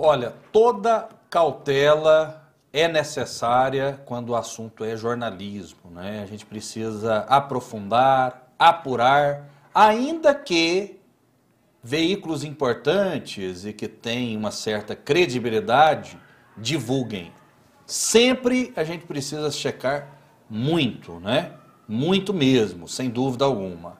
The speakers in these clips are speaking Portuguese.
Olha, toda cautela é necessária quando o assunto é jornalismo, né? A gente precisa aprofundar, apurar, ainda que veículos importantes e que têm uma certa credibilidade divulguem. Sempre a gente precisa checar muito, né? Muito mesmo, sem dúvida alguma.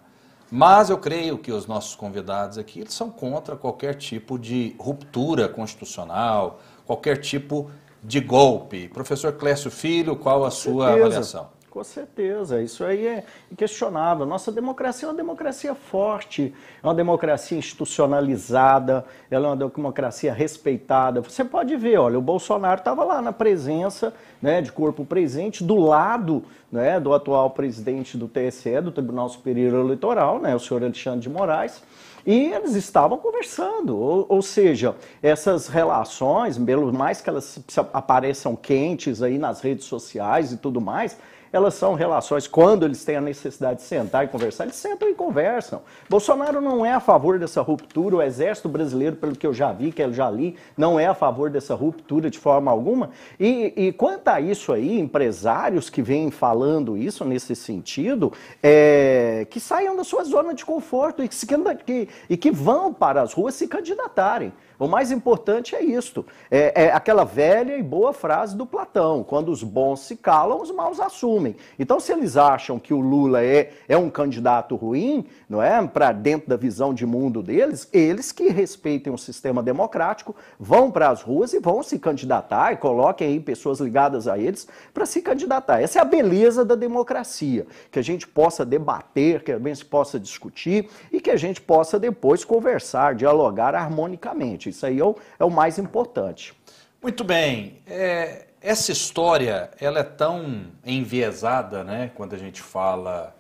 Mas eu creio que os nossos convidados aqui são contra qualquer tipo de ruptura constitucional, qualquer tipo de golpe. Professor Clécio Filho, qual a sua avaliação? com certeza. Isso aí é questionável. Nossa democracia é uma democracia forte, é uma democracia institucionalizada, ela é uma democracia respeitada. Você pode ver, olha, o Bolsonaro estava lá na presença, né, de corpo presente, do lado né, do atual presidente do TSE, do Tribunal Superior Eleitoral, né, o senhor Alexandre de Moraes. E eles estavam conversando, ou, ou, seja, essas relações, pelo mais que elas apareçam quentes aí nas redes sociais e tudo mais, elas são relações, quando eles têm a necessidade de sentar e conversar, eles sentam e conversam. Bolsonaro não é a favor dessa ruptura, o exército brasileiro, pelo que eu já vi, que eu já li, não é a favor dessa ruptura de forma alguma. E, e quanto a isso aí, empresários que vêm falando isso nesse sentido, é, que saiam da sua zona de conforto e que, que, e que vão para as ruas se candidatarem. O mais importante é isto. É, é aquela velha e boa frase do Platão: quando os bons se calam, os maus assumem assumem. Então, se eles acham que o Lula é, é um candidato ruim, não é? Para dentro da visão de mundo deles, eles que respeitem o sistema democrático vão para as ruas e vão se candidatar e coloquem aí pessoas ligadas a eles para se candidatar. Essa é a beleza da democracia, que a gente possa debater, que a gente possa discutir e que a gente possa depois conversar, dialogar harmonicamente. Isso aí é o, é o mais importante. Muito bem. É, essa história ela é tão enviesada, né? Quando a gente fala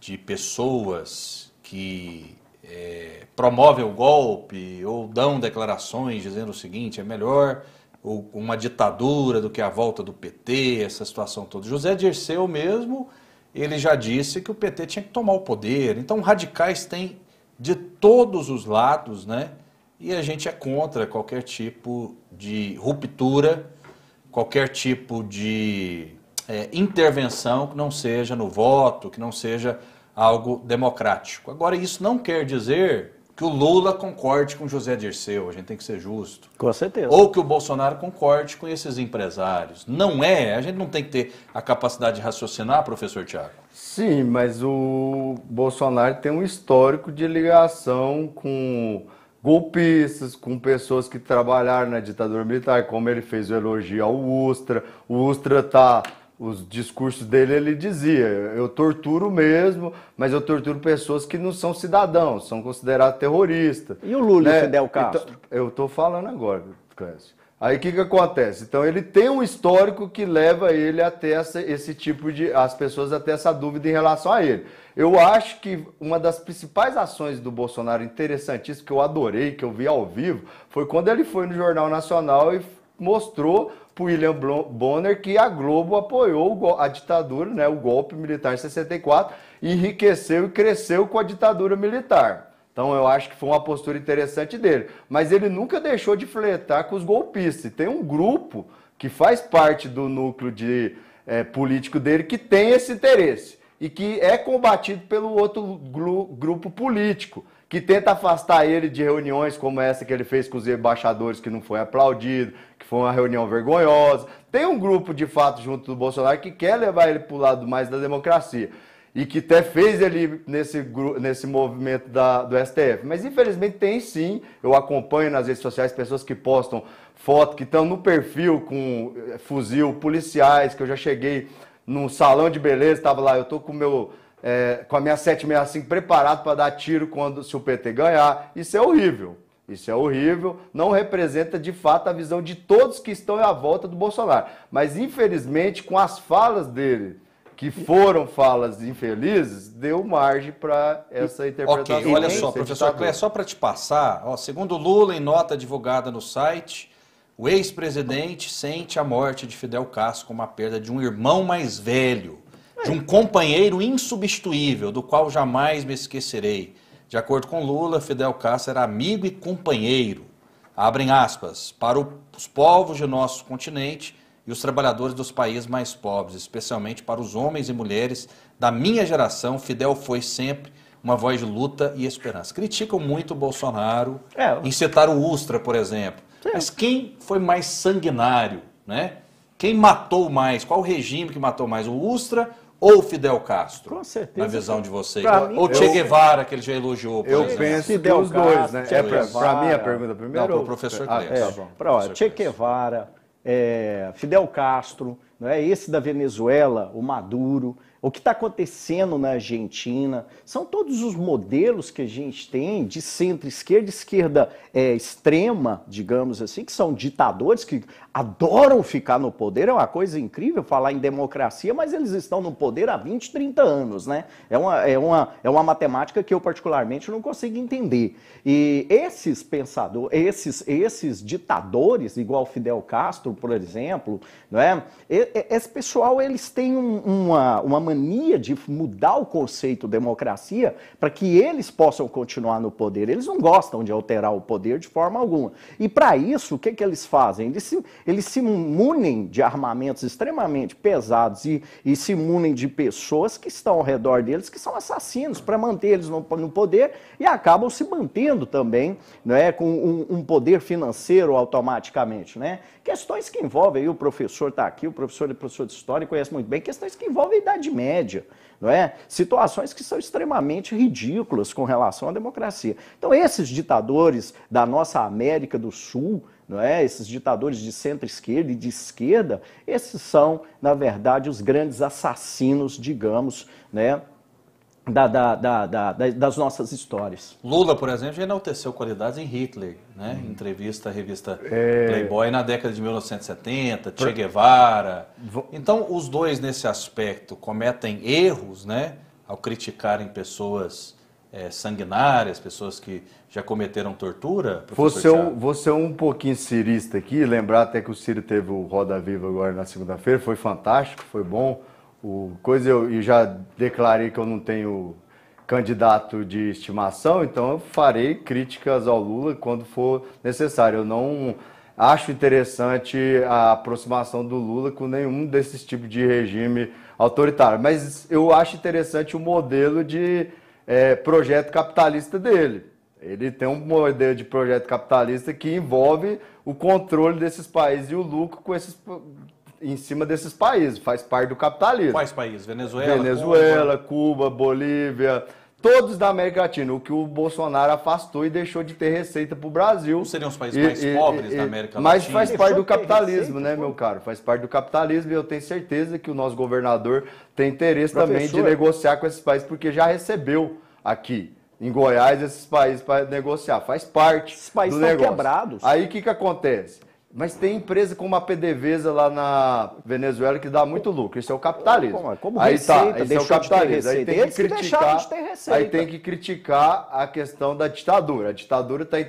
de pessoas que é, promovem o golpe ou dão declarações dizendo o seguinte: é melhor uma ditadura do que a volta do PT, essa situação toda. José Dirceu mesmo, ele já disse que o PT tinha que tomar o poder. Então, radicais têm de todos os lados, né? E a gente é contra qualquer tipo de ruptura qualquer tipo de é, intervenção que não seja no voto, que não seja algo democrático. Agora, isso não quer dizer que o Lula concorde com José Dirceu, a gente tem que ser justo. Com certeza. Ou que o Bolsonaro concorde com esses empresários. Não é, a gente não tem que ter a capacidade de raciocinar, professor Tiago. Sim, mas o Bolsonaro tem um histórico de ligação com golpistas, com pessoas que trabalharam na ditadura militar, como ele fez o elogio ao Ustra. O Ustra tá os discursos dele ele dizia, eu torturo mesmo, mas eu torturo pessoas que não são cidadãos, são considerados terroristas. E o Lula né? e o né? Fidel então, Castro? Então, eu tô falando agora, Clécio. Aí o que, que acontece? Então ele tem um histórico que leva ele até esse tipo de. as pessoas até essa dúvida em relação a ele. Eu acho que uma das principais ações do Bolsonaro interessantíssima, que eu adorei, que eu vi ao vivo, foi quando ele foi no Jornal Nacional e mostrou para William Bonner que a Globo apoiou a ditadura, né, o golpe militar em 64, enriqueceu e cresceu com a ditadura militar. Então eu acho que foi uma postura interessante dele. Mas ele nunca deixou de fletar com os golpistas. E tem um grupo que faz parte do núcleo de é, político dele que tem esse interesse e que é combatido pelo outro grupo político que tenta afastar ele de reuniões como essa que ele fez com os embaixadores que não foi aplaudido, que foi uma reunião vergonhosa. Tem um grupo de fato junto do Bolsonaro que quer levar ele para o lado mais da democracia e que até fez ele nesse, nesse movimento da, do STF. Mas infelizmente tem sim, eu acompanho nas redes sociais pessoas que postam foto, que estão no perfil com eh, fuzil, policiais, que eu já cheguei num salão de beleza, estava lá, eu estou com meu. É, com a minha 765 preparado para dar tiro quando se o PT ganhar. Isso é horrível. Isso é horrível, não representa de fato a visão de todos que estão à volta do Bolsonaro. Mas infelizmente, com as falas dele, que foram falas infelizes, deu margem para essa interpretação. olha só, professor Clé, só para te passar, ó, segundo Lula, em nota divulgada no site, o ex-presidente sente a morte de Fidel Castro como a perda de um irmão mais velho, de um companheiro insubstituível, do qual jamais me esquecerei. De acordo com Lula, Fidel Castro era amigo e companheiro, abrem aspas, para os povos de nosso continente e os trabalhadores dos países mais pobres, especialmente para os homens e mulheres da minha geração. Fidel foi sempre uma voz de luta e esperança. Criticam muito o Bolsonaro é. em citar o Ustra, por exemplo. Sim. Mas quem foi mais sanguinário, né? Quem matou mais? Qual o regime que matou mais? O Ustra ou o Fidel Castro? Com certeza. Na visão de vocês. Pra ou é o Che Guevara, que ele já elogiou. Eu exemplo. penso Fidel que os Castro, dois, né? É para mim a pergunta primeiro? Não, para o professor Cleves. Ah, é, tá professor Che Guevara é, Fidel Castro, é esse da Venezuela, o Maduro, o que está acontecendo na Argentina, são todos os modelos que a gente tem de centro-esquerda, esquerda, esquerda é, extrema, digamos assim, que são ditadores que adoram ficar no poder. É uma coisa incrível falar em democracia, mas eles estão no poder há 20, 30 anos, né? É uma, é uma, é uma matemática que eu particularmente não consigo entender. E esses pensadores, esses, esses ditadores, igual Fidel Castro, por exemplo, não é? esse pessoal, eles têm uma, uma mania de mudar o conceito democracia para que eles possam continuar no poder. Eles não gostam de alterar o poder de forma alguma. E para isso, o que, que eles fazem? Eles se, eles se munem de armamentos extremamente pesados e, e se munem de pessoas que estão ao redor deles, que são assassinos, para manter eles no, no, poder e acabam se mantendo também né, com um, um poder financeiro automaticamente. Né? Questões que envolvem, aí, o professor está aqui, o professor é professor de história, conhece muito bem, questões que envolvem a Idade Média média. Não é? Situações que são extremamente ridículas com relação à democracia. Então, esses ditadores da nossa América do Sul, não é? esses ditadores de centro-esquerda e de esquerda, esses são, na verdade, os grandes assassinos, digamos, né? da, da, da, das nossas histórias. Lula, por exemplo, já enalteceu qualidades em Hitler, né? Hum. Entrevista à revista é... Playboy na década de 1970, Che Guevara. Então, os dois, nesse aspecto, cometem erros, né? Ao criticarem pessoas é, sanguinárias, pessoas que já cometeram tortura? Vou ser, um, um pouquinho cirista aqui, lembrar até que o Ciro teve o Roda Viva agora na segunda-feira, foi fantástico, foi bom o coisa eu, eu já declarei que eu não tenho candidato de estimação, então eu farei críticas ao Lula quando for necessário. Eu não acho interessante a aproximação do Lula com nenhum desses tipos de regime autoritário, mas eu acho interessante o modelo de é, projeto capitalista dele. Ele tem um modelo de projeto capitalista que envolve o controle desses países e o lucro com esses em cima desses países, faz parte do capitalismo. Quais países? Venezuela, Venezuela Cuba, Cuba Bolívia, todos da América Latina. O que o Bolsonaro afastou e deixou de ter receita para o Brasil. Seriam os países e, mais e, pobres e, da América Latina. Mas faz parte do capitalismo, receita, né, meu caro? Faz parte do capitalismo e eu tenho certeza que o nosso governador tem interesse Professor. também de negociar com esses países, porque já recebeu aqui. Em Goiás, esses países para negociar. Faz parte. Esses países do estão negócio. quebrados. Aí o que, que acontece? Mas tem empresa como a PDVSA lá na Venezuela que dá muito lucro. Isso é o capitalismo. Como, é? como aí tá, receita, tá, isso é o capitalismo. Aí tem, que criticar, que aí tem que criticar a questão da ditadura. A ditadura está em,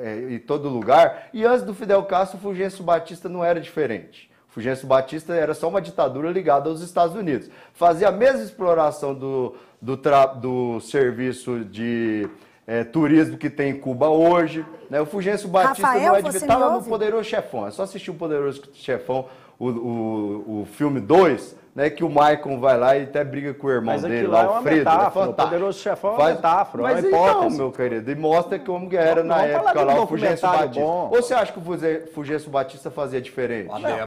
é, em todo lugar. E antes do Fidel Castro, o Fulgêncio Batista não era diferente. O Fulgêncio Batista era só uma ditadura ligada aos Estados Unidos. Fazia a mesma exploração do, do, tra, do serviço de é, turismo que tem em Cuba hoje. Né? O Fulgêncio Batista Rafael, não é de no é Poderoso Chefão. É só assistir o Poderoso Chefão, o, o, o filme 2, né, que o Maicon vai lá e até briga com o irmão mas dele, lá, é o Alfredo. É o poderoso chefão é uma Faz... É mas então, meu querido, e mostra como que era não, na época lá o Fugêncio Batista. Bom. Ou você acha que o Fugêncio Batista fazia diferente? Ah,